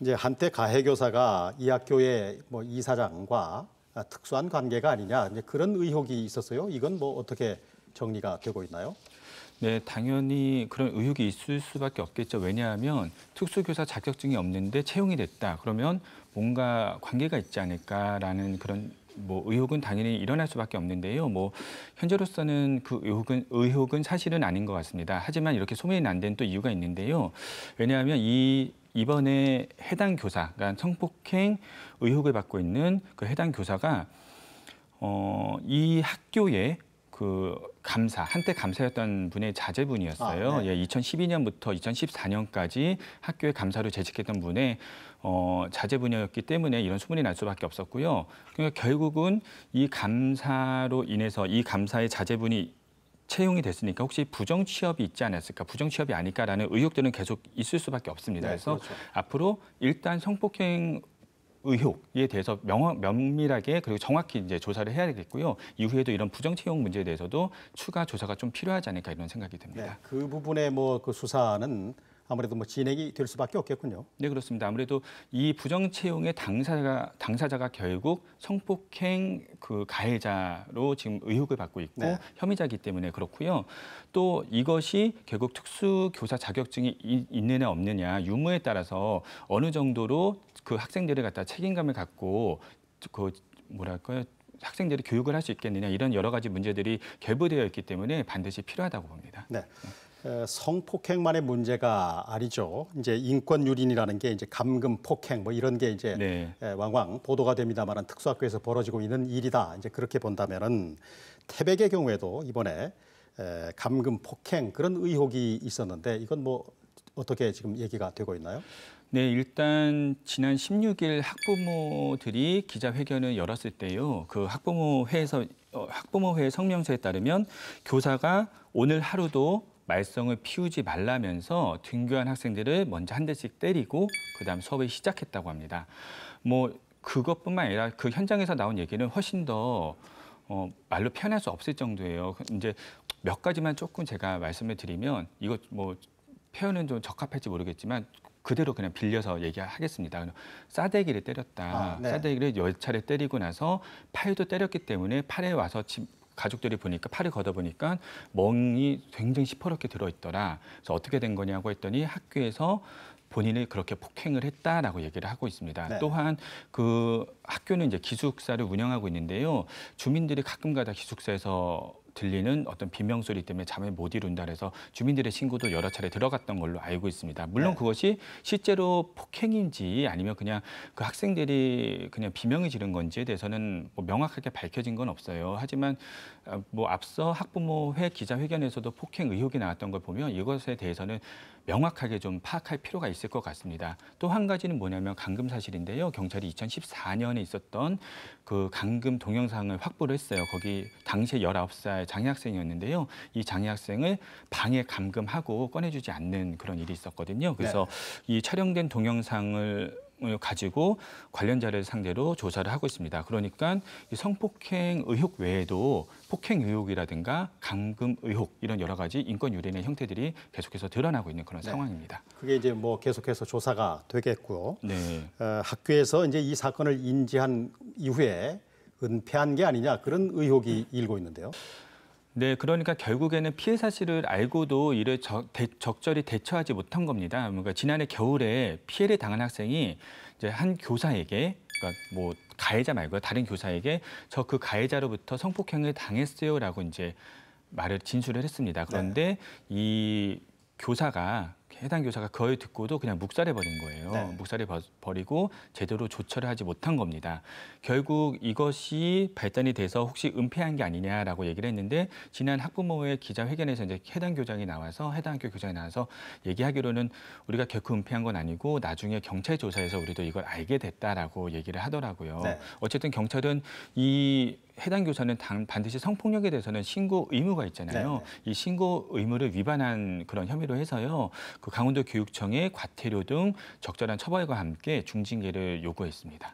이제 한때 가해교사가 이 학교의 뭐 이사장과 특수한 관계가 아니냐 이제 그런 의혹이 있었어요. 이건 뭐 어떻게 정리가 되고 있나요? 네, 당연히 그런 의혹이 있을 수밖에 없겠죠. 왜냐하면 특수교사 자격증이 없는데 채용이 됐다. 그러면 뭔가 관계가 있지 않을까라는 그런 뭐 의혹은 당연히 일어날 수밖에 없는데요. 뭐 현재로서는 그 의혹은 의혹은 사실은 아닌 것 같습니다. 하지만 이렇게 소문이 난 데는 또 이유가 있는데요. 왜냐하면 이 이번에 해당 교사, 그러니까 성폭행 의혹을 받고 있는 그 해당 교사가 어, 이 학교에 그 감사 한때 감사였던 분의 자제분이었어요. 아, 네. 예, 2012년부터 2014년까지 학교의 감사로 재직했던 분의 어, 자제분이었기 때문에 이런 소문이 날 수밖에 없었고요. 그러니까 결국은 이 감사로 인해서 이 감사의 자제분이 채용이 됐으니까 혹시 부정 취업이 있지 않았을까, 부정 취업이 아닐까라는 의혹들은 계속 있을 수밖에 없습니다. 네, 그래서 그렇죠. 앞으로 일단 성폭행 의혹에 대해서 명, 확 면밀하게 그리고 정확히 이제 조사를 해야 되겠고요. 이후에도 이런 부정 채용 문제에 대해서도 추가 조사가 좀 필요하지 않을까 이런 생각이 듭니다. 네, 그 부분의 뭐그 수사는 아무래도 뭐 진행이 될 수밖에 없겠군요. 네 그렇습니다. 아무래도 이 부정 채용의 당사자가 당사자가 결국 성폭행 그 가해자로 지금 의혹을 받고 있고 네. 혐의자이기 때문에 그렇고요. 또 이것이 결국 특수교사 자격증이 있느냐 없느냐 유무에 따라서 어느 정도로 그 학생들을 갖다 책임감을 갖고 그 뭐랄까요 학생들이 교육을 할 수 있겠느냐 이런 여러 가지 문제들이 결부되어 있기 때문에 반드시 필요하다고 봅니다. 네. 네. 성폭행만의 문제가 아니죠. 이제 인권 유린이라는 게 이제 감금, 폭행 뭐 이런 게 이제 네. 왕왕 보도가 됩니다만은 특수학교에서 벌어지고 있는 일이다. 이제 그렇게 본다면은 태백의 경우에도 이번에 감금, 폭행 그런 의혹이 있었는데 이건 뭐 어떻게 지금 얘기가 되고 있나요? 네, 일단 지난 16일 학부모들이 기자회견을 열었을 때요. 그 학부모회에서 어, 학부모회 성명서에 따르면 교사가 오늘 하루도 말썽을 피우지 말라면서 등교한 학생들을 먼저 한 대씩 때리고 그다음 수업을 시작했다고 합니다. 뭐 그것뿐만 아니라 그 현장에서 나온 얘기는 훨씬 더 어, 말로 표현할 수 없을 정도예요. 이제 몇 가지만 조금 제가 말씀을 드리면 이거 뭐 표현은 좀 적합할지 모르겠지만 그대로 그냥 빌려서 얘기하겠습니다. 싸대기를 때렸다. 아, 네. 싸대기를 열 차례 때리고 나서 팔도 때렸기 때문에 팔에 와서 집, 가족들이 보니까 팔을 걷어보니까 멍이 굉장히 시퍼렇게 들어있더라. 그래서 어떻게 된 거냐고 했더니 학교에서 본인이 그렇게 폭행을 했다라고 얘기를 하고 있습니다. 네. 또한 그 학교는 이제 기숙사를 운영하고 있는데요. 주민들이 가끔가다 기숙사에서 들리는 어떤 비명 소리 때문에 잠을 못 이룬다 그래서 주민들의 신고도 여러 차례 들어갔던 걸로 알고 있습니다. 물론 네. 그것이 실제로 폭행인지 아니면 그냥 그 학생들이 그냥 비명을 지른 건지에 대해서는 뭐 명확하게 밝혀진 건 없어요. 하지만 아, 뭐 앞서 학부모회 기자회견에서도 폭행 의혹이 나왔던 걸 보면 이것에 대해서는 명확하게 좀 파악할 필요가 있을 것 같습니다. 또 한 가지는 뭐냐면 강금 사실인데요. 경찰이 2014년에 있었던 그강금 동영상을 확보를 했어요. 거기 당시에 19살 장애 학생이었는데요. 이 장애 학생을 방에 감금하고 꺼내주지 않는 그런 일이 있었거든요. 그래서 네. 이 촬영된 동영상을 가지고 관련자를 상대로 조사를 하고 있습니다. 그러니까 성폭행 의혹 외에도 폭행 의혹이라든가 감금 의혹 이런 여러 가지 인권 유린의 형태들이 계속해서 드러나고 있는 그런 네. 상황입니다. 그게 이제 뭐 계속해서 조사가 되겠고요. 네. 어, 학교에서 이제 이 사건을 인지한 이후에 은폐한 게 아니냐 그런 의혹이 일고 있는데요. 네, 그러니까 결국에는 피해 사실을 알고도 이를 적, 절히 대처하지 못한 겁니다. 그러니까 지난해 겨울에 피해를 당한 학생이 이제 한 교사에게 그러니까 뭐 가해자 말고 다른 교사에게 저 그 가해자로부터 성폭행을 당했어요라고 이제 말을 진술을 했습니다. 그런데 네. 이 교사가 해당 교사가 거의 듣고도 그냥 묵살해 버린 거예요. 네. 묵살해 버리고 제대로 조처를 하지 못한 겁니다. 결국 이것이 발단이 돼서 혹시 은폐한 게 아니냐라고 얘기를 했는데 지난 학부모의 기자회견에서 이제 해당 교장이 나와서 해당 학교 교장이 나와서 얘기하기로는 우리가 결코 은폐한 건 아니고 나중에 경찰 조사에서 우리도 이걸 알게 됐다라고 얘기를 하더라고요. 네. 어쨌든 경찰은 이 해당 교사는 당, 반드시 성폭력에 대해서는 신고 의무가 있잖아요. 네이 네. 신고 의무를 위반한 그런 혐의로 해서요. 그 강원도 교육청에 과태료 등 적절한 처벌과 함께 중징계를 요구했습니다.